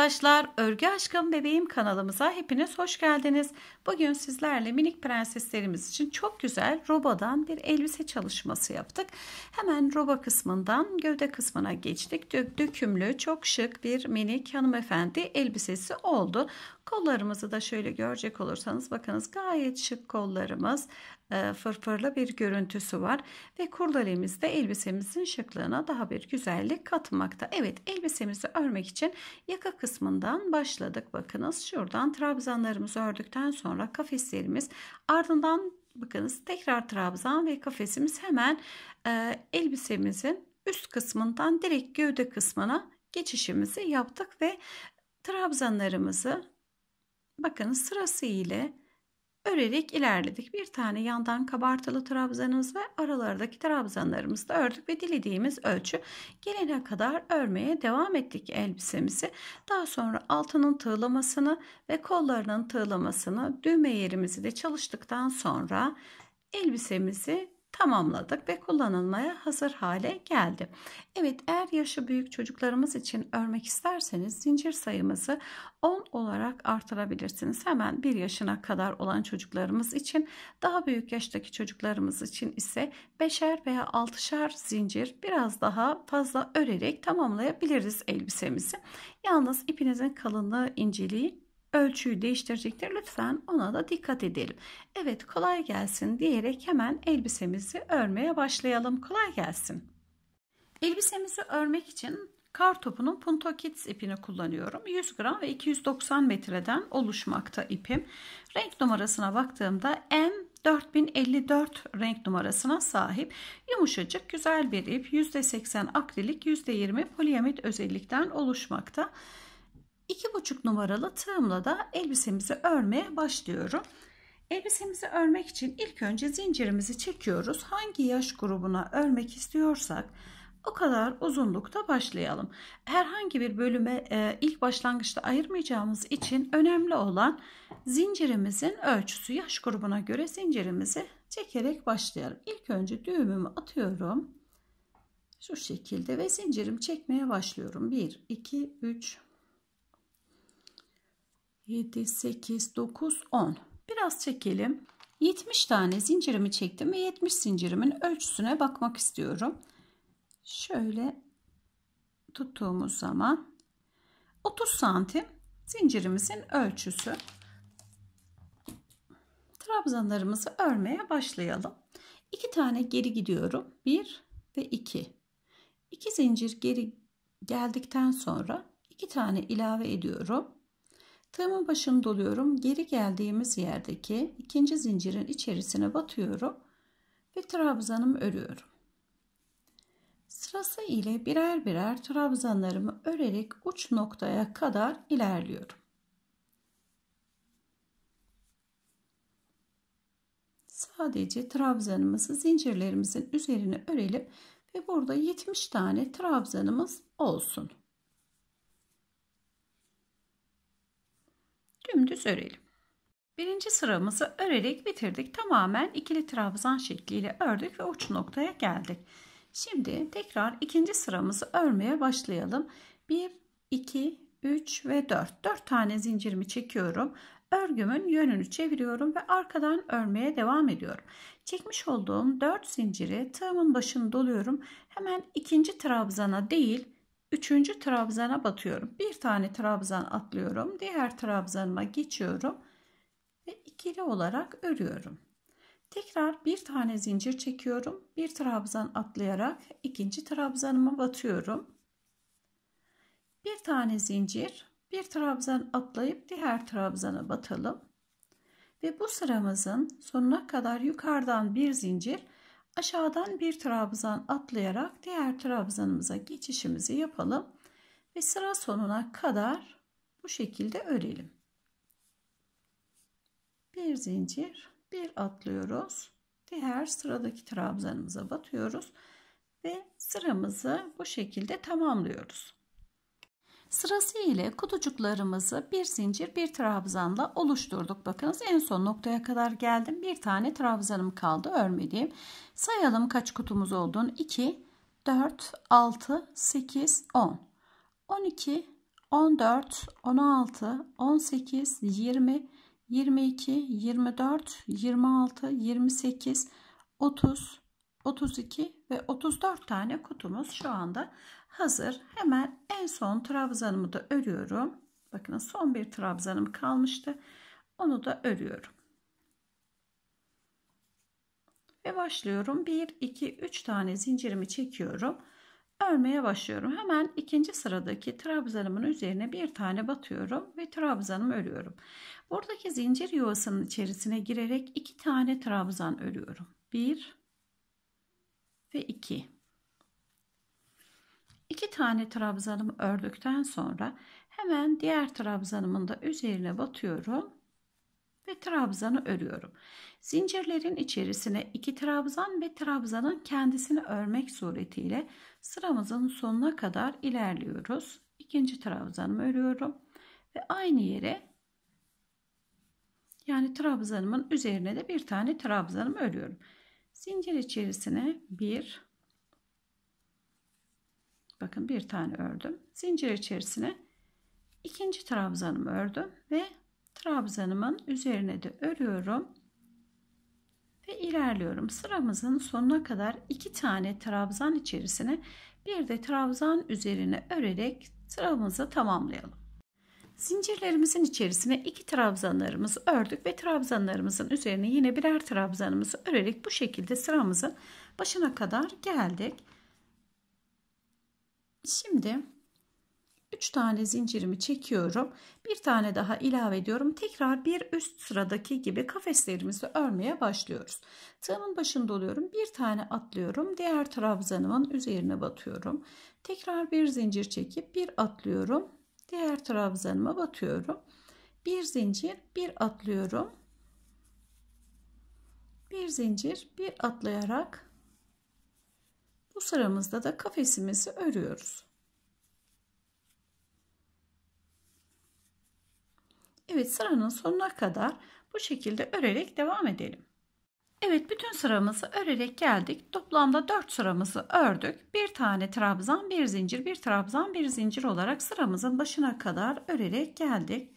arkadaşlar, Örgü Aşkım Bebeğim kanalımıza hepiniz hoş geldiniz. Bugün sizlerle minik prenseslerimiz için çok güzel robadan bir elbise çalışması yaptık. Hemen roba kısmından gövde kısmına geçtik. dökümlü, çok şık bir minik hanımefendi elbisesi oldu. Kollarımızı da şöyle görecek olursanız bakınız gayet şık kollarımız. E, fırfırlı bir görüntüsü var ve kurdalemiz de elbisemizin şıklığına daha bir güzellik katmakta. Evet elbisemizi örmek için yaka kısmından başladık. Bakınız şuradan trabzanlarımızı ördükten sonra kafeslerimiz ardından bakınız tekrar trabzan ve kafesimiz hemen e, elbisemizin üst kısmından direkt gövde kısmına geçişimizi yaptık ve trabzanlarımızı bakın sırası ile örerek ilerledik. Bir tane yandan kabartılı trabzanımız ve aralardaki trabzanlarımızı da ördük ve dilediğimiz ölçü gelene kadar örmeye devam ettik elbisemizi. Daha sonra altının tığlamasını ve kollarının tığlamasını düğme yerimizi de çalıştıktan sonra elbisemizi tamamladık ve kullanılmaya hazır hale geldi. Evet eğer yaşı büyük çocuklarımız için örmek isterseniz zincir sayımızı 10 olarak artırabilirsiniz. Hemen 1 yaşına kadar olan çocuklarımız için daha büyük yaştaki çocuklarımız için ise 5'er veya 6'şer zincir biraz daha fazla örerek tamamlayabiliriz elbisemizi. Yalnız ipinizin kalınlığı inceliği ölçüyü değiştirecektir. Lütfen ona da dikkat edelim. Evet kolay gelsin diyerek hemen elbisemizi örmeye başlayalım. Kolay gelsin. Elbisemizi örmek için kar topunun Punto kits ipini kullanıyorum. 100 gram ve 290 metreden oluşmakta ipim. Renk numarasına baktığımda M 4054 renk numarasına sahip yumuşacık güzel bir ip %80 akrilik %20 poliamid özellikten oluşmakta. 2,5 numaralı tığımla da elbisemizi örmeye başlıyorum. Elbisemizi örmek için ilk önce zincirimizi çekiyoruz. Hangi yaş grubuna örmek istiyorsak o kadar uzunlukta başlayalım. Herhangi bir bölüme e, ilk başlangıçta ayırmayacağımız için önemli olan zincirimizin ölçüsü. Yaş grubuna göre zincirimizi çekerek başlayalım. İlk önce düğümümü atıyorum. Şu şekilde ve zincirim çekmeye başlıyorum. 1, 2, 3, 7, 8, 9, 10. Biraz çekelim. 70 tane zincirimi çektim ve 70 zincirimin ölçüsüne bakmak istiyorum. Şöyle tuttuğumuz zaman 30 santim zincirimizin ölçüsü. Trabzanlarımızı örmeye başlayalım. 2 tane geri gidiyorum. 1 ve 2. 2 zincir geri geldikten sonra 2 tane ilave ediyorum. Tığımın başını doluyorum. Geri geldiğimiz yerdeki ikinci zincirin içerisine batıyorum ve trabzanımı örüyorum. Sırası ile birer birer trabzanlarımı örerek uç noktaya kadar ilerliyorum. Sadece trabzanımızı zincirlerimizin üzerine örelim ve burada 70 tane trabzanımız olsun. dümdüz örelim. Birinci sıramızı örerek bitirdik. Tamamen ikili trabzan şekliyle ördük ve uç noktaya geldik. Şimdi tekrar ikinci sıramızı örmeye başlayalım. 1, 2, 3 ve 4. 4 tane zincirimi çekiyorum. Örgümün yönünü çeviriyorum ve arkadan örmeye devam ediyorum. Çekmiş olduğum 4 zinciri tığımın başını doluyorum. Hemen ikinci trabzana değil Üçüncü trabzana batıyorum. Bir tane trabzan atlıyorum. Diğer trabzanıma geçiyorum. Ve ikili olarak örüyorum. Tekrar bir tane zincir çekiyorum. Bir trabzan atlayarak ikinci trabzanıma batıyorum. Bir tane zincir, bir trabzan atlayıp diğer trabzana batalım. Ve bu sıramızın sonuna kadar yukarıdan bir zincir Aşağıdan bir trabzan atlayarak diğer trabzanımıza geçişimizi yapalım ve sıra sonuna kadar bu şekilde örelim. Bir zincir, bir atlıyoruz. Diğer sıradaki trabzanımıza batıyoruz ve sıramızı bu şekilde tamamlıyoruz. Sırası ile kutucuklarımızı bir zincir bir trabzanla oluşturduk. Bakınız en son noktaya kadar geldim. Bir tane trabzanım kaldı örmediğim. Sayalım kaç kutumuz olduğunu. 2, 4, 6, 8, 10, 12, 14, 16, 18, 20, 22, 24, 26, 28, 30, 32 ve 34 tane kutumuz şu anda hazır. Hemen en son trabzanımı da örüyorum. Bakın son bir trabzanım kalmıştı. Onu da örüyorum. Ve başlıyorum. 1, 2, 3 tane zincirimi çekiyorum. Örmeye başlıyorum. Hemen ikinci sıradaki trabzanımın üzerine bir tane batıyorum ve trabzanımı örüyorum. Buradaki zincir yuvasının içerisine girerek iki tane trabzan örüyorum. 1 ve 2. İki tane trabzanımı ördükten sonra hemen diğer trabzanımın da üzerine batıyorum ve trabzanı örüyorum. Zincirlerin içerisine iki trabzan ve trabzanın kendisini örmek suretiyle sıramızın sonuna kadar ilerliyoruz. İkinci trabzanımı örüyorum ve aynı yere yani trabzanımın üzerine de bir tane trabzanımı örüyorum. Zincir içerisine bir Bakın bir tane ördüm. Zincir içerisine ikinci trabzanımı ördüm ve trabzanımın üzerine de örüyorum. Ve ilerliyorum. Sıramızın sonuna kadar iki tane trabzan içerisine bir de trabzan üzerine örerek sıramızı tamamlayalım. Zincirlerimizin içerisine iki trabzanlarımızı ördük ve trabzanlarımızın üzerine yine birer trabzanımızı örerek bu şekilde sıramızın başına kadar geldik. Şimdi 3 tane zincirimi çekiyorum. Bir tane daha ilave ediyorum. Tekrar bir üst sıradaki gibi kafeslerimizi örmeye başlıyoruz. Tığımın başında oluyorum. Bir tane atlıyorum. Diğer trabzanımın üzerine batıyorum. Tekrar bir zincir çekip bir atlıyorum. Diğer trabzanıma batıyorum. Bir zincir, bir atlıyorum. Bir zincir, bir atlayarak bu sıramızda da kafesimizi örüyoruz. Evet sıranın sonuna kadar bu şekilde örerek devam edelim. Evet bütün sıramızı örerek geldik. Toplamda 4 sıramızı ördük. Bir tane trabzan, bir zincir, bir trabzan, bir zincir olarak sıramızın başına kadar örerek geldik.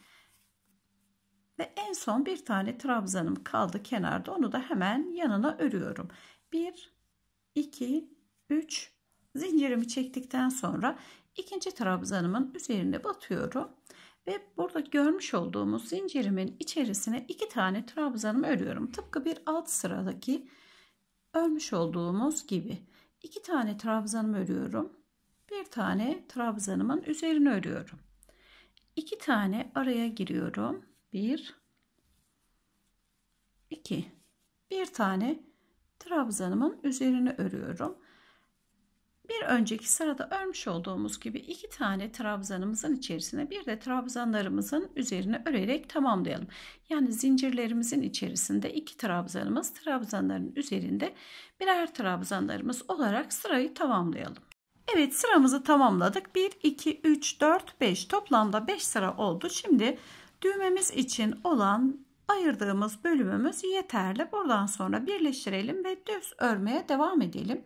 Ve en son bir tane trabzanım kaldı kenarda. Onu da hemen yanına örüyorum. 1 2 3 zincirimi çektikten sonra ikinci trabzanımın üzerine batıyorum ve burada görmüş olduğumuz zincirimin içerisine iki tane trabzanımı örüyorum tıpkı bir alt sıradaki örmüş olduğumuz gibi iki tane trabzanımı örüyorum bir tane trabzanımın üzerine örüyorum iki tane araya giriyorum bir iki bir tane trabzanımın üzerine örüyorum bir önceki sırada örmüş olduğumuz gibi iki tane trabzanımızın içerisine bir de trabzanlarımızın üzerine örerek tamamlayalım. Yani zincirlerimizin içerisinde iki trabzanımız trabzanların üzerinde birer trabzanlarımız olarak sırayı tamamlayalım. Evet sıramızı tamamladık. 1, 2, 3, 4, 5 toplamda 5 sıra oldu. Şimdi düğmemiz için olan ayırdığımız bölümümüz yeterli. Buradan sonra birleştirelim ve düz örmeye devam edelim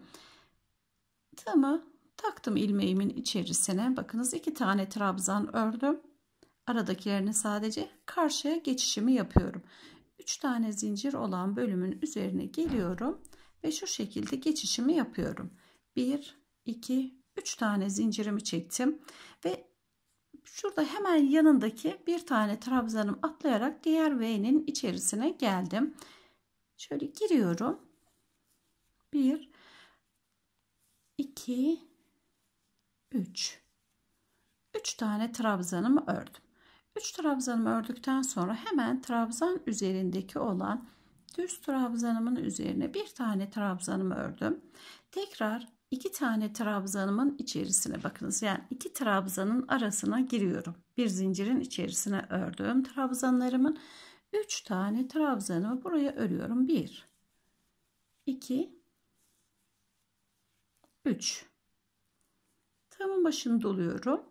tığımı taktım ilmeğimin içerisine. Bakınız iki tane trabzan ördüm. Aradakilerini sadece karşıya geçişimi yapıyorum. 3 tane zincir olan bölümün üzerine geliyorum ve şu şekilde geçişimi yapıyorum. 1 2 3 tane zincirimi çektim ve şurada hemen yanındaki bir tane trabzanım atlayarak diğer V'nin içerisine geldim. Şöyle giriyorum. 1 2 3 3 tane trabzanımı ördüm. 3 trabzanımı ördükten sonra hemen trabzan üzerindeki olan düz trabzanımın üzerine bir tane trabzanımı ördüm. Tekrar iki tane trabzanımın içerisine bakınız. Yani iki trabzanın arasına giriyorum. Bir zincirin içerisine ördüğüm trabzanlarımın 3 tane trabzanımı buraya örüyorum. 1 2 3 tığımın başını doluyorum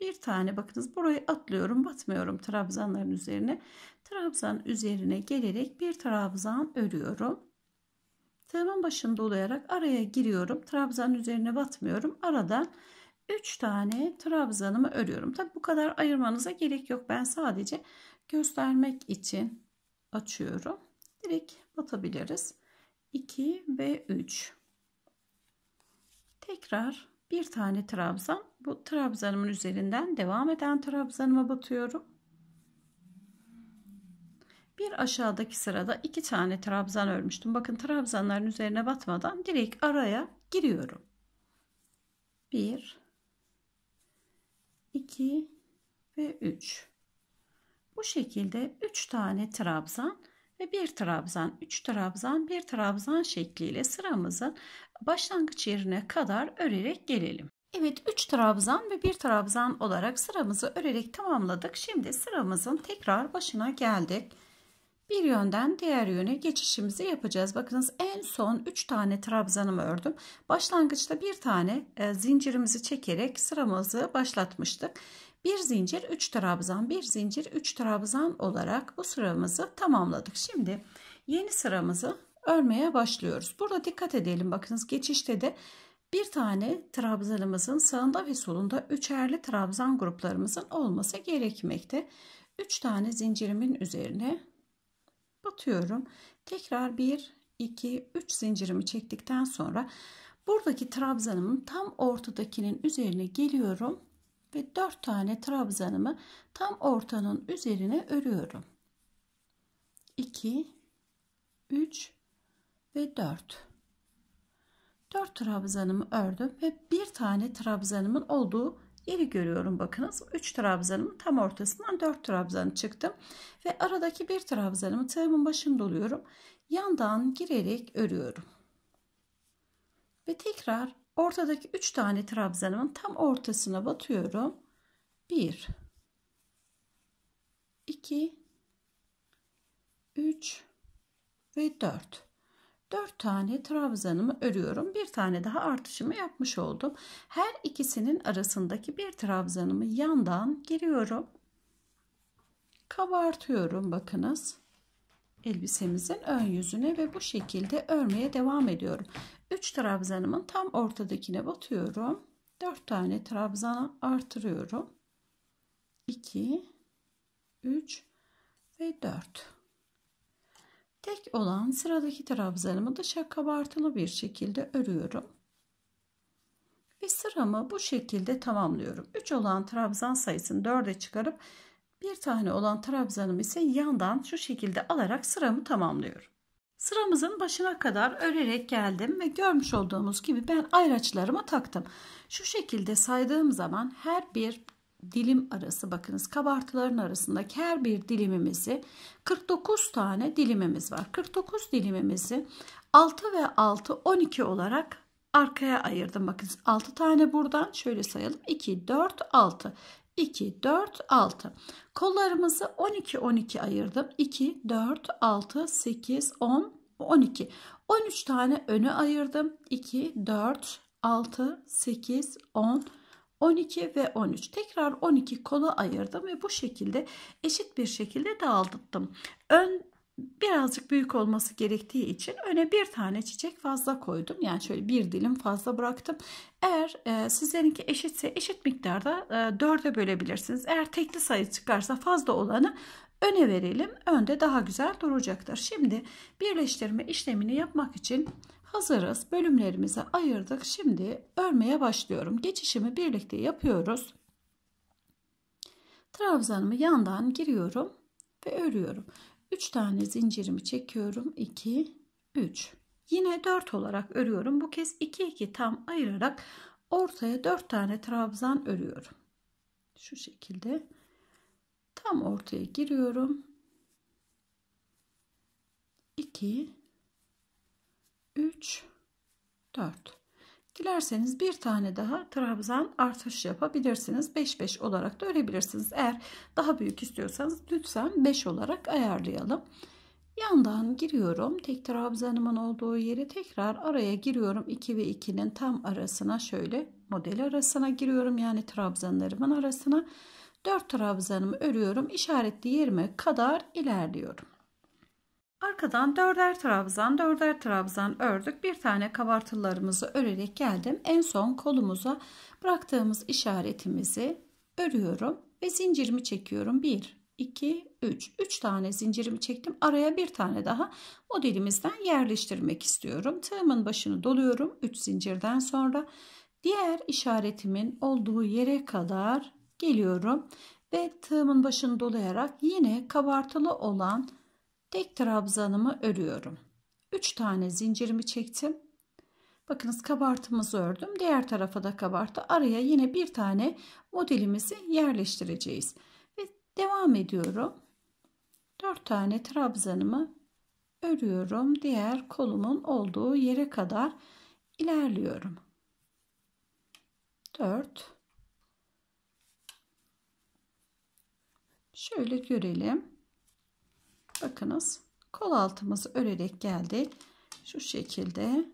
bir tane bakınız burayı atlıyorum batmıyorum trabzanların üzerine trabzan üzerine gelerek bir trabzan örüyorum tığımın başını dolayarak araya giriyorum trabzan üzerine batmıyorum aradan 3 tane trabzanımı örüyorum tabi bu kadar ayırmanıza gerek yok ben sadece göstermek için açıyorum direkt batabiliriz 2 ve 3 Tekrar bir tane trabzan. Bu trabzanımın üzerinden devam eden trabzanıma batıyorum. Bir aşağıdaki sırada iki tane trabzan örmüştüm. Bakın trabzanların üzerine batmadan direkt araya giriyorum. 1 2 ve 3 bu şekilde 3 tane trabzan ve bir trabzan, üç trabzan, bir trabzan şekliyle sıramızın başlangıç yerine kadar örerek gelelim. Evet üç trabzan ve bir trabzan olarak sıramızı örerek tamamladık. Şimdi sıramızın tekrar başına geldik. Bir yönden diğer yöne geçişimizi yapacağız. Bakınız en son 3 tane trabzanımı ördüm. Başlangıçta bir tane e, zincirimizi çekerek sıramızı başlatmıştık. Bir zincir 3 trabzan, bir zincir 3 trabzan olarak bu sıramızı tamamladık. Şimdi yeni sıramızı örmeye başlıyoruz. Burada dikkat edelim bakınız geçişte de bir tane trabzanımızın sağında ve solunda üçerli trabzan gruplarımızın olması gerekmekte. 3 tane zincirimin üzerine batıyorum. Tekrar 1 2 3 zincirimi çektikten sonra buradaki trabzanımın tam ortadakinin üzerine geliyorum ve 4 tane trabzanımı tam ortanın üzerine örüyorum. 2 3 ve 4 4 trabzanımı ördüm ve bir tane trabzanımın olduğu yeri görüyorum bakınız 3 trabzanımın tam ortasından 4 trabzan çıktım ve aradaki bir trabzanımı tığımın başını doluyorum yandan girerek örüyorum ve tekrar Ortadaki 3 tane trabzanımın tam ortasına batıyorum. 1 2 3 ve 4. 4 tane trabzanımı örüyorum. Bir tane daha artışımı yapmış oldum. Her ikisinin arasındaki bir trabzanımı yandan giriyorum. Kabartıyorum bakınız elbisemizin ön yüzüne ve bu şekilde örmeye devam ediyorum. 3 trabzanımın tam ortadakine batıyorum. 4 tane trabzana artırıyorum. 2 3 ve 4. Tek olan sıradaki trabzanımı dışa kabartılı bir şekilde örüyorum. Ve sıramı bu şekilde tamamlıyorum. 3 olan trabzan sayısını 4'e çıkarıp bir tane olan trabzanımı ise yandan şu şekilde alarak sıramı tamamlıyorum. Sıramızın başına kadar örerek geldim ve görmüş olduğumuz gibi ben ayraçlarımı taktım. Şu şekilde saydığım zaman her bir dilim arası bakınız kabartıların arasındaki her bir dilimimizi 49 tane dilimimiz var. 49 dilimimizi 6 ve 6 12 olarak arkaya ayırdım. Bakın 6 tane buradan şöyle sayalım. 2, 4, 6. 2, 4, 6. Kollarımızı 12, 12 ayırdım. 2, 4, 6, 8, 10, 12. 13 tane önü ayırdım. 2, 4, 6, 8, 10, 12 ve 13. Tekrar 12 kola ayırdım ve bu şekilde eşit bir şekilde dağıldım. Ön birazcık büyük olması gerektiği için öne bir tane çiçek fazla koydum. Yani şöyle bir dilim fazla bıraktım. Eğer e, sizlerinki eşitse eşit miktarda e, dörde bölebilirsiniz. Eğer tekli sayı çıkarsa fazla olanı öne verelim. Önde daha güzel duracaktır. Şimdi birleştirme işlemini yapmak için hazırız. Bölümlerimize ayırdık. Şimdi örmeye başlıyorum. Geçişimi birlikte yapıyoruz. Trabzanımı yandan giriyorum ve örüyorum. 3 tane zincirimi çekiyorum. 2, 3. Yine 4 olarak örüyorum. Bu kez 2, 2 tam ayırarak ortaya 4 tane trabzan örüyorum. Şu şekilde tam ortaya giriyorum. 2, 3, 4. Dilerseniz bir tane daha trabzan artış yapabilirsiniz. 5-5 olarak da örebilirsiniz. Eğer daha büyük istiyorsanız lütfen 5 olarak ayarlayalım. Yandan giriyorum. Tek trabzanımın olduğu yeri tekrar araya giriyorum. 2 ve 2'nin tam arasına şöyle model arasına giriyorum. Yani trabzanlarımın arasına. 4 trabzanımı örüyorum. İşaretli yerime kadar ilerliyorum. Arkadan dörder trabzan, dörder trabzan ördük. Bir tane kabartılarımızı örerek geldim. En son kolumuza bıraktığımız işaretimizi örüyorum ve zincirimi çekiyorum. 1, 2, 3. 3 tane zincirimi çektim. Araya bir tane daha modelimizden yerleştirmek istiyorum. Tığımın başını doluyorum 3 zincirden sonra. Diğer işaretimin olduğu yere kadar geliyorum ve tığımın başını dolayarak yine kabartılı olan Tek trabzanımı örüyorum. 3 tane zincirimi çektim. Bakınız kabartımızı ördüm. Diğer tarafa da kabartı. Araya yine bir tane modelimizi yerleştireceğiz. Ve devam ediyorum. 4 tane trabzanımı örüyorum. Diğer kolumun olduğu yere kadar ilerliyorum. 4 Şöyle görelim. Bakınız kol altımızı örerek geldik. Şu şekilde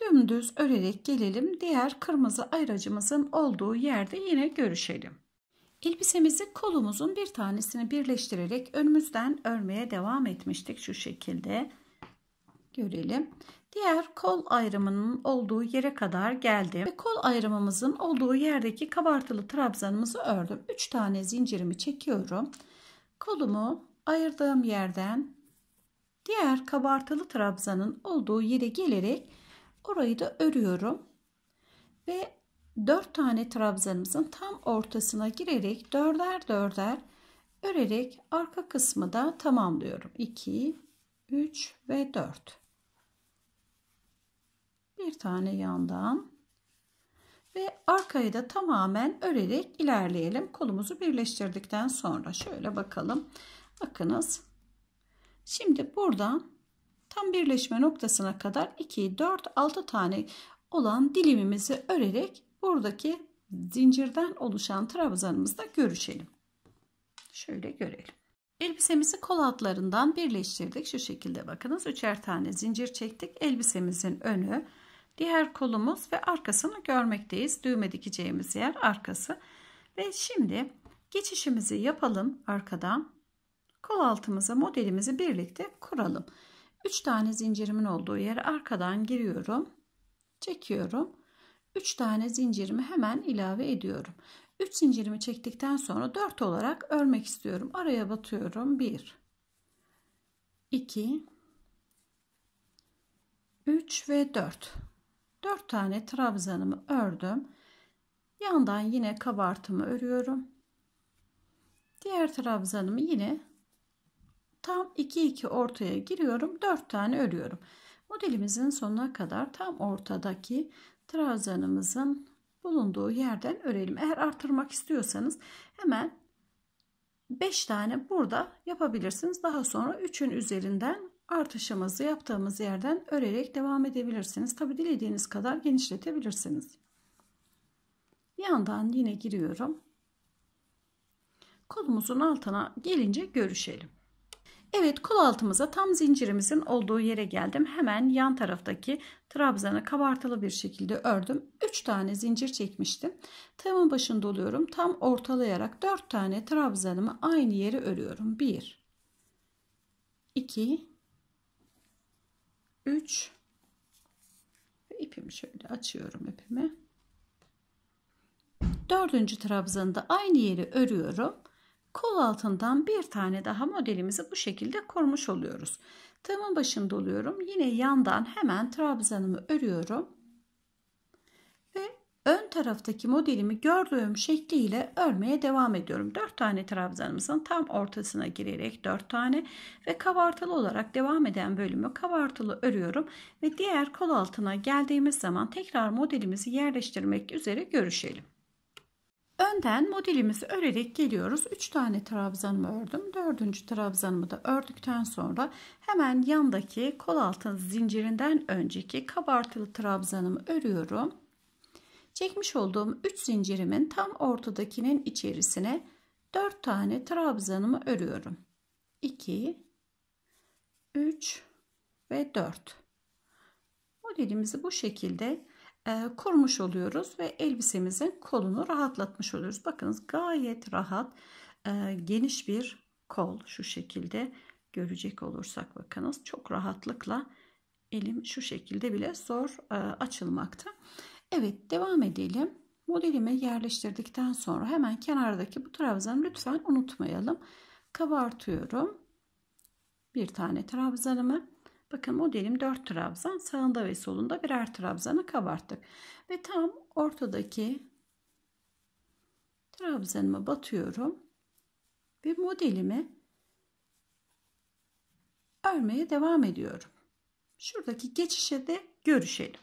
dümdüz örerek gelelim. Diğer kırmızı ayracımızın olduğu yerde yine görüşelim. Elbisemizi kolumuzun bir tanesini birleştirerek önümüzden örmeye devam etmiştik şu şekilde. Görelim. Diğer kol ayrımının olduğu yere kadar geldim ve kol ayrımımızın olduğu yerdeki kabartılı trabzanımızı ördüm. 3 tane zincirimi çekiyorum. Kolumu ayırdığım yerden diğer kabartılı trabzanın olduğu yere gelerek orayı da örüyorum. Ve 4 tane trabzanımızın tam ortasına girerek dörder dörder örerek arka kısmı da tamamlıyorum. 2, 3 ve 4. Bir tane yandan ve arkayı da tamamen örerek ilerleyelim. Kolumuzu birleştirdikten sonra şöyle bakalım. Bakınız. Şimdi buradan tam birleşme noktasına kadar 2, 4, 6 tane olan dilimimizi örerek buradaki zincirden oluşan trabzanımızda görüşelim. Şöyle görelim. Elbisemizi kol altlarından birleştirdik. Şu şekilde bakınız. Üçer tane zincir çektik. Elbisemizin önü, diğer kolumuz ve arkasını görmekteyiz. Düğme dikeceğimiz yer arkası. Ve şimdi geçişimizi yapalım arkadan kol altımıza modelimizi birlikte kuralım. 3 tane zincirimin olduğu yere arkadan giriyorum. Çekiyorum. 3 tane zincirimi hemen ilave ediyorum. 3 zincirimi çektikten sonra 4 olarak örmek istiyorum. Araya batıyorum. 1 2 3 ve 4. 4 tane trabzanımı ördüm. Yandan yine kabartımı örüyorum. Diğer trabzanımı yine tam 2 2 ortaya giriyorum 4 tane örüyorum modelimizin sonuna kadar tam ortadaki trabzanımızın bulunduğu yerden örelim eğer artırmak istiyorsanız hemen 5 tane burada yapabilirsiniz daha sonra 3'ün üzerinden artışımızı yaptığımız yerden örerek devam edebilirsiniz tabi dilediğiniz kadar genişletebilirsiniz yandan yine giriyorum kolumuzun altına gelince görüşelim Evet kol altımıza tam zincirimizin olduğu yere geldim. Hemen yan taraftaki trabzanı kabartılı bir şekilde ördüm. 3 tane zincir çekmiştim. Tığımın başında oluyorum. Tam ortalayarak 4 tane trabzanımı aynı yere örüyorum. 1 2 3 ve ipimi şöyle açıyorum ipimi. Dördüncü trabzanı da aynı yere örüyorum. Kol altından bir tane daha modelimizi bu şekilde kurmuş oluyoruz. Tığımın başını doluyorum, Yine yandan hemen trabzanımı örüyorum. Ve ön taraftaki modelimi gördüğüm şekliyle örmeye devam ediyorum. 4 tane trabzanımızın tam ortasına girerek 4 tane ve kabartılı olarak devam eden bölümü kabartılı örüyorum. Ve diğer kol altına geldiğimiz zaman tekrar modelimizi yerleştirmek üzere görüşelim. Önden modelimizi örerek geliyoruz. 3 tane trabzanımı ördüm. 4. trabzanımı da ördükten sonra hemen yandaki kol altın zincirinden önceki kabartılı trabzanımı örüyorum. Çekmiş olduğum 3 zincirimin tam ortadakinin içerisine 4 tane trabzanımı örüyorum. 2 3 ve 4. Modelimizi bu şekilde e, kurmuş oluyoruz ve elbisemizin kolunu rahatlatmış oluyoruz. Bakınız gayet rahat e, geniş bir kol şu şekilde görecek olursak bakınız çok rahatlıkla elim şu şekilde bile zor e, açılmakta. Evet devam edelim. Modelimi yerleştirdikten sonra hemen kenardaki bu trabzanı lütfen unutmayalım. Kabartıyorum. Bir tane trabzanımı Bakın modelim 4 trabzan sağında ve solunda birer trabzanı kabarttık. Ve tam ortadaki trabzanıma batıyorum. Ve modelimi örmeye devam ediyorum. Şuradaki geçişe de görüşelim.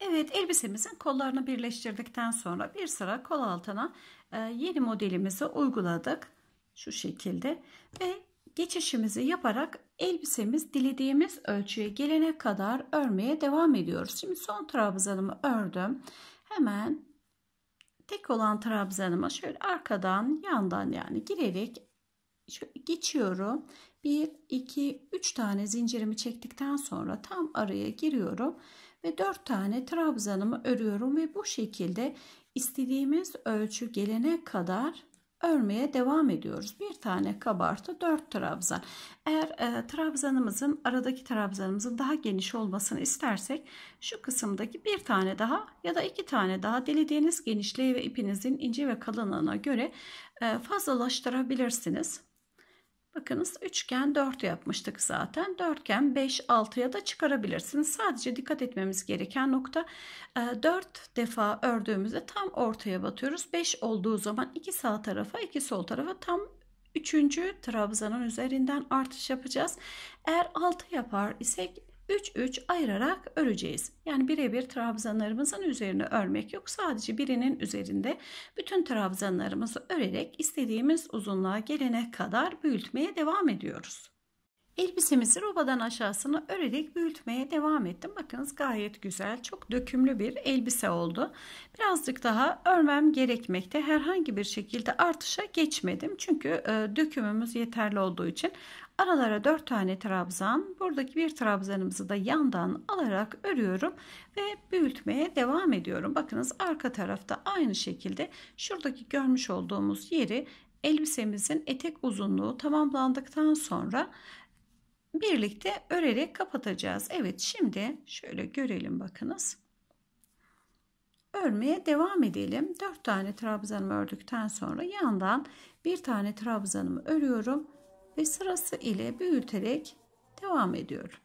Evet elbisemizin kollarını birleştirdikten sonra bir sıra kol altına e, yeni modelimizi uyguladık. Şu şekilde ve geçişimizi yaparak elbisemiz dilediğimiz ölçüye gelene kadar örmeye devam ediyoruz. Şimdi son trabzanımı ördüm. Hemen tek olan trabzanıma şöyle arkadan yandan yani girerek geçiyorum. 1, 2, 3 tane zincirimi çektikten sonra tam araya giriyorum ve 4 tane trabzanımı örüyorum ve bu şekilde istediğimiz ölçü gelene kadar örmeye devam ediyoruz. Bir tane kabartı, dört trabzan. Eğer e, trabzanımızın aradaki trabzanımızın daha geniş olmasını istersek şu kısımdaki bir tane daha ya da iki tane daha dilediğiniz genişliği ve ipinizin ince ve kalınlığına göre e, fazlalaştırabilirsiniz. Bakınız üçgen 4 yapmıştık zaten. Dörtgen 5 6'ya da çıkarabilirsiniz. Sadece dikkat etmemiz gereken nokta 4 e, defa ördüğümüzde tam ortaya batıyoruz. 5 olduğu zaman 2 sağ tarafa 2 sol tarafa tam Üçüncü trabzanın üzerinden artış yapacağız. Eğer 6 yapar isek 3-3 ayırarak öreceğiz. Yani birebir trabzanlarımızın üzerine örmek yok. Sadece birinin üzerinde bütün trabzanlarımızı örerek istediğimiz uzunluğa gelene kadar büyütmeye devam ediyoruz. Elbisemizi robadan aşağısını örerek büyütmeye devam ettim. Bakınız gayet güzel, çok dökümlü bir elbise oldu. Birazcık daha örmem gerekmekte. Herhangi bir şekilde artışa geçmedim. Çünkü e, dökümümüz yeterli olduğu için Aralara 4 tane trabzan, buradaki bir trabzanımızı da yandan alarak örüyorum ve büyütmeye devam ediyorum. Bakınız arka tarafta aynı şekilde şuradaki görmüş olduğumuz yeri elbisemizin etek uzunluğu tamamlandıktan sonra birlikte örerek kapatacağız. Evet şimdi şöyle görelim bakınız. Örmeye devam edelim. 4 tane trabzanı ördükten sonra yandan bir tane trabzanımı örüyorum ve sırası ile büyüterek devam ediyorum.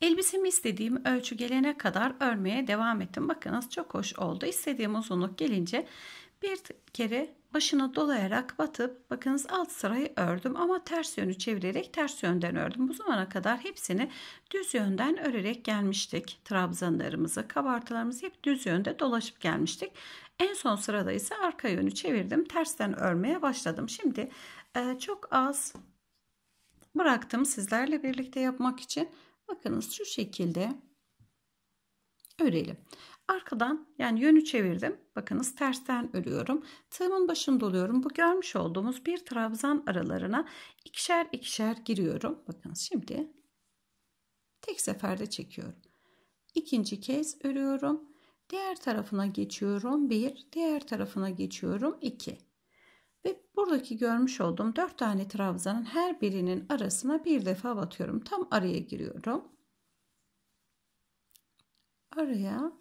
Elbisemi istediğim ölçü gelene kadar örmeye devam ettim. Bakınız çok hoş oldu. İstediğim uzunluk gelince bir kere başını dolayarak batıp bakınız alt sırayı ördüm ama ters yönü çevirerek ters yönden ördüm. Bu zamana kadar hepsini düz yönden örerek gelmiştik. Trabzanlarımızı, kabartılarımızı hep düz yönde dolaşıp gelmiştik. En son sırada ise arka yönü çevirdim. Tersten örmeye başladım. Şimdi e, çok az bıraktım sizlerle birlikte yapmak için. Bakınız şu şekilde örelim. Arkadan yani yönü çevirdim. Bakınız tersten örüyorum. Tığımın başını doluyorum. Bu görmüş olduğumuz bir trabzan aralarına ikişer ikişer giriyorum. Bakınız şimdi tek seferde çekiyorum. İkinci kez örüyorum. Diğer tarafına geçiyorum 1. Diğer tarafına geçiyorum 2. Ve buradaki görmüş olduğum 4 tane trabzanın her birinin arasına bir defa batıyorum. Tam araya giriyorum. Araya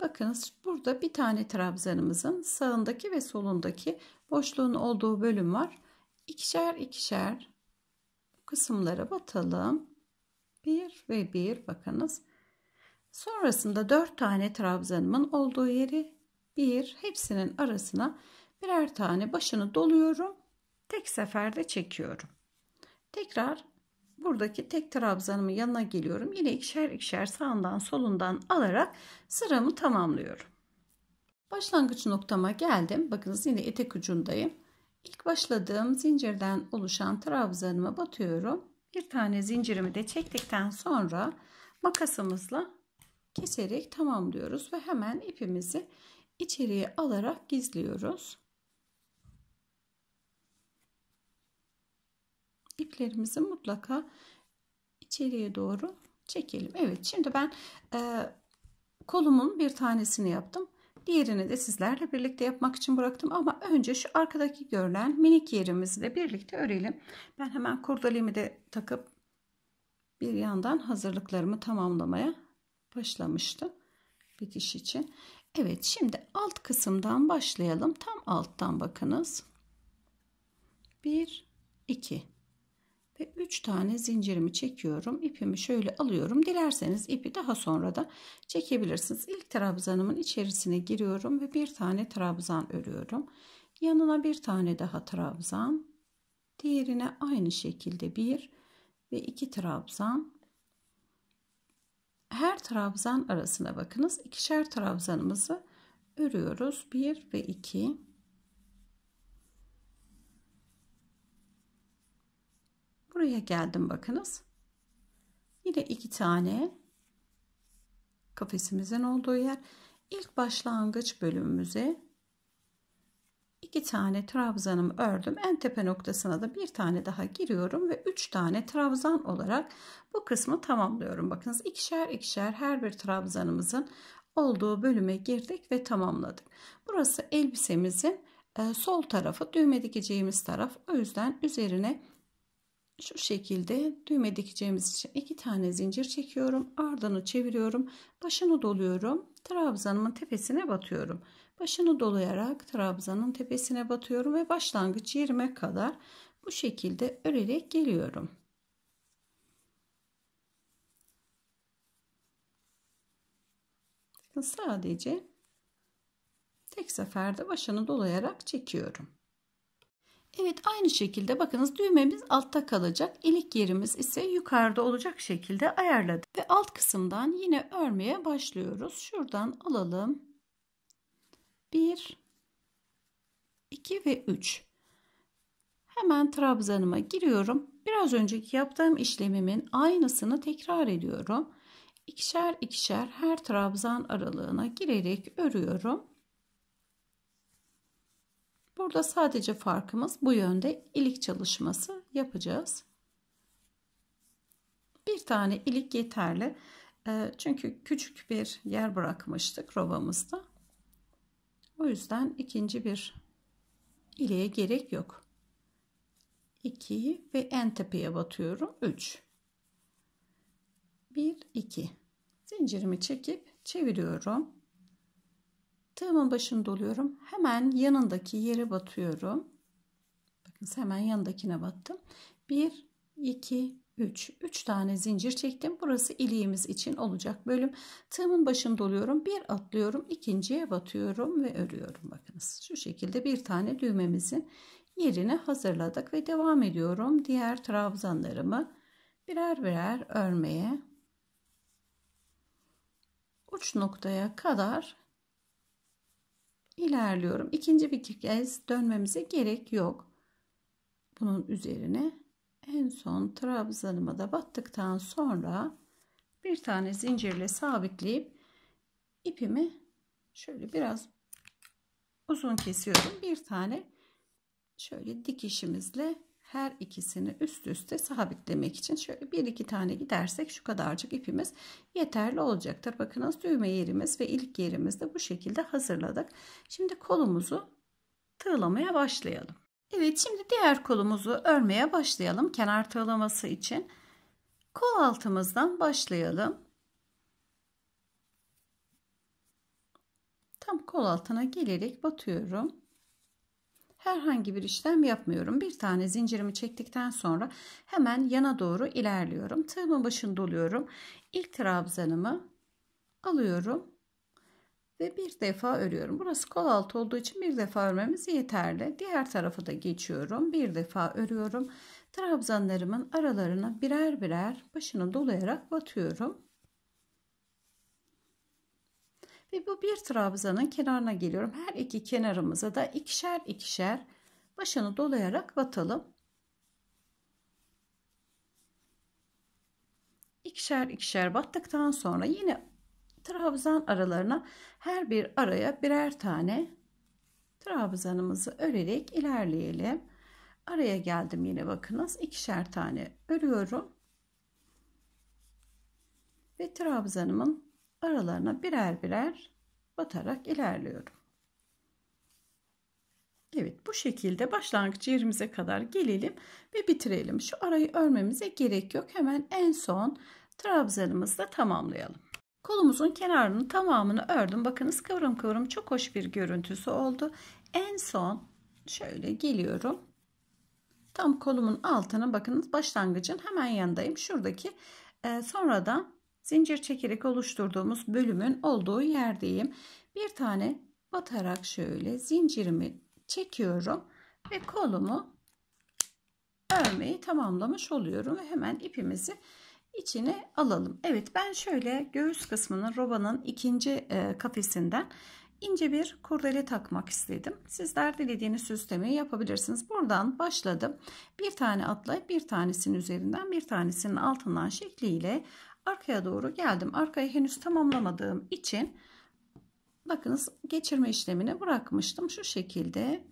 Bakınız burada bir tane trabzanımızın sağındaki ve solundaki boşluğun olduğu bölüm var. İkişer ikişer kısımlara batalım. 1 ve 1 bakınız. Sonrasında 4 tane trabzanımın olduğu yeri bir hepsinin arasına birer tane başını doluyorum. Tek seferde çekiyorum. Tekrar buradaki tek trabzanımın yanına geliyorum. Yine ikişer ikişer sağından solundan alarak sıramı tamamlıyorum. Başlangıç noktama geldim. Bakınız yine etek ucundayım. İlk başladığım zincirden oluşan trabzanımı batıyorum. Bir tane zincirimi de çektikten sonra makasımızla keserek tamamlıyoruz ve hemen ipimizi içeriye alarak gizliyoruz. İplerimizi mutlaka içeriye doğru çekelim. Evet şimdi ben e, kolumun bir tanesini yaptım. Diğerini de sizlerle birlikte yapmak için bıraktım ama önce şu arkadaki görülen minik yerimizi de birlikte örelim. Ben hemen kurdalemi de takıp bir yandan hazırlıklarımı tamamlamaya başlamıştı bitiş için. Evet şimdi alt kısımdan başlayalım. Tam alttan bakınız. 1 2 ve 3 tane zincirimi çekiyorum. İpimi şöyle alıyorum. Dilerseniz ipi daha sonra da çekebilirsiniz. İlk trabzanımın içerisine giriyorum ve bir tane trabzan örüyorum. Yanına bir tane daha trabzan. Diğerine aynı şekilde bir ve iki trabzan her trabzan arasına bakınız. İkişer trabzanımızı örüyoruz. 1 ve 2. Buraya geldim bakınız. Yine iki tane kafesimizin olduğu yer. İlk başlangıç bölümümüze 2 tane trabzanımı ördüm. En tepe noktasına da bir tane daha giriyorum ve 3 tane trabzan olarak bu kısmı tamamlıyorum. Bakınız ikişer ikişer her bir trabzanımızın olduğu bölüme girdik ve tamamladık. Burası elbisemizin e, sol tarafı düğme dikeceğimiz taraf. O yüzden üzerine şu şekilde düğme dikeceğimiz için iki tane zincir çekiyorum. Ardını çeviriyorum. Başını doluyorum. Trabzanımın tepesine batıyorum. Başını dolayarak trabzanın tepesine batıyorum ve başlangıç yerime kadar bu şekilde örerek geliyorum. sadece tek seferde başını dolayarak çekiyorum. Evet aynı şekilde bakınız düğmemiz altta kalacak. ilik yerimiz ise yukarıda olacak şekilde ayarladık. Ve alt kısımdan yine örmeye başlıyoruz. Şuradan alalım. 1 2 ve 3 hemen trabzanıma giriyorum biraz önceki yaptığım işlemimin aynısını tekrar ediyorum ikişer ikişer her trabzan aralığına girerek örüyorum burada sadece farkımız bu yönde ilik çalışması yapacağız bir tane ilik yeterli ee, çünkü küçük bir yer bırakmıştık robamızda o yüzden ikinci bir ileye gerek yok. 2 ve en tepeye batıyorum. 3. 1 2. Zincirimi çekip çeviriyorum. Tığımın başını doluyorum. Hemen yanındaki yere batıyorum. Bakın hemen yanındakine battım. 1 2 3. 3 tane zincir çektim. Burası iliğimiz için olacak bölüm. Tığımın başını doluyorum. Bir atlıyorum. ikinciye batıyorum ve örüyorum. Bakınız şu şekilde bir tane düğmemizin yerini hazırladık ve devam ediyorum. Diğer trabzanlarımı birer birer örmeye. Uç noktaya kadar ilerliyorum. İkinci bir kez dönmemize gerek yok. Bunun üzerine en son trabzanıma da battıktan sonra bir tane zincirle sabitleyip ipimi şöyle biraz uzun kesiyorum. Bir tane şöyle dikişimizle her ikisini üst üste sabitlemek için şöyle bir iki tane gidersek şu kadarcık ipimiz yeterli olacaktır. Bakınız düğme yerimiz ve ilk yerimizde bu şekilde hazırladık. Şimdi kolumuzu tığlamaya başlayalım. Evet şimdi diğer kolumuzu örmeye başlayalım kenar tığlaması için. Kol altımızdan başlayalım. Tam kol altına gelerek batıyorum. Herhangi bir işlem yapmıyorum. Bir tane zincirimi çektikten sonra hemen yana doğru ilerliyorum. Tığımın başını doluyorum. İlk trabzanımı alıyorum ve bir defa örüyorum. Burası kol altı olduğu için bir defa örmemiz yeterli. Diğer tarafı da geçiyorum. Bir defa örüyorum. Trabzanlarımın aralarına birer birer başını dolayarak batıyorum. Ve bu bir trabzanın kenarına geliyorum. Her iki kenarımıza da ikişer ikişer başını dolayarak batalım. İkişer ikişer battıktan sonra yine trabzan aralarına her bir araya birer tane trabzanımızı örerek ilerleyelim. Araya geldim yine bakınız ikişer tane örüyorum. Ve trabzanımın aralarına birer birer batarak ilerliyorum. Evet bu şekilde başlangıç yerimize kadar gelelim ve bitirelim. Şu arayı örmemize gerek yok. Hemen en son trabzanımızla tamamlayalım. Kolumuzun kenarını tamamını ördüm. Bakınız kıvrım kıvrım çok hoş bir görüntüsü oldu. En son şöyle geliyorum. Tam kolumun altına bakınız başlangıcın hemen yanındayım. Şuradaki e, sonradan zincir çekerek oluşturduğumuz bölümün olduğu yerdeyim. Bir tane batarak şöyle zincirimi çekiyorum ve kolumu örmeyi tamamlamış oluyorum ve hemen ipimizi içine alalım. Evet ben şöyle göğüs kısmının robanın ikinci e, kafesinden ince bir kurdele takmak istedim. Sizler dilediğiniz süslemeyi yapabilirsiniz. Buradan başladım. Bir tane atlayıp bir tanesinin üzerinden bir tanesinin altından şekliyle arkaya doğru geldim. Arkayı henüz tamamlamadığım için bakınız geçirme işlemini bırakmıştım. Şu şekilde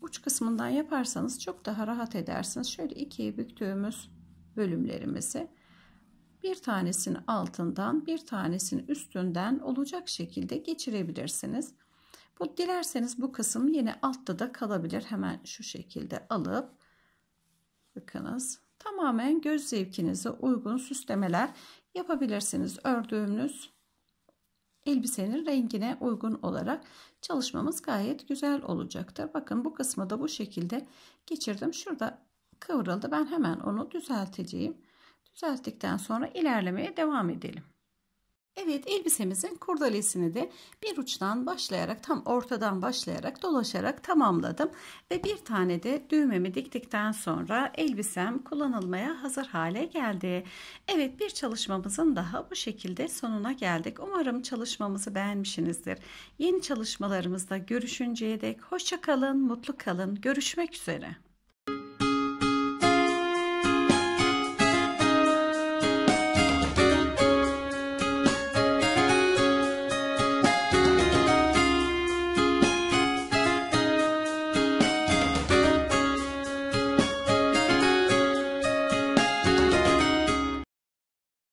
uç kısmından yaparsanız çok daha rahat edersiniz. Şöyle ikiye büktüğümüz bölümlerimizi bir tanesini altından bir tanesini üstünden olacak şekilde geçirebilirsiniz. Bu dilerseniz bu kısım yine altta da kalabilir. Hemen şu şekilde alıp bakınız tamamen göz zevkinize uygun süslemeler yapabilirsiniz. Ördüğümüz elbisenin rengine uygun olarak çalışmamız gayet güzel olacaktır. Bakın bu kısmı da bu şekilde geçirdim. Şurada kıvrıldı. Ben hemen onu düzelteceğim. Düzelttikten sonra ilerlemeye devam edelim. Evet elbisemizin kurdalesini de bir uçtan başlayarak tam ortadan başlayarak dolaşarak tamamladım. Ve bir tane de düğmemi diktikten sonra elbisem kullanılmaya hazır hale geldi. Evet bir çalışmamızın daha bu şekilde sonuna geldik. Umarım çalışmamızı beğenmişsinizdir. Yeni çalışmalarımızda görüşünceye dek hoşçakalın, mutlu kalın, görüşmek üzere.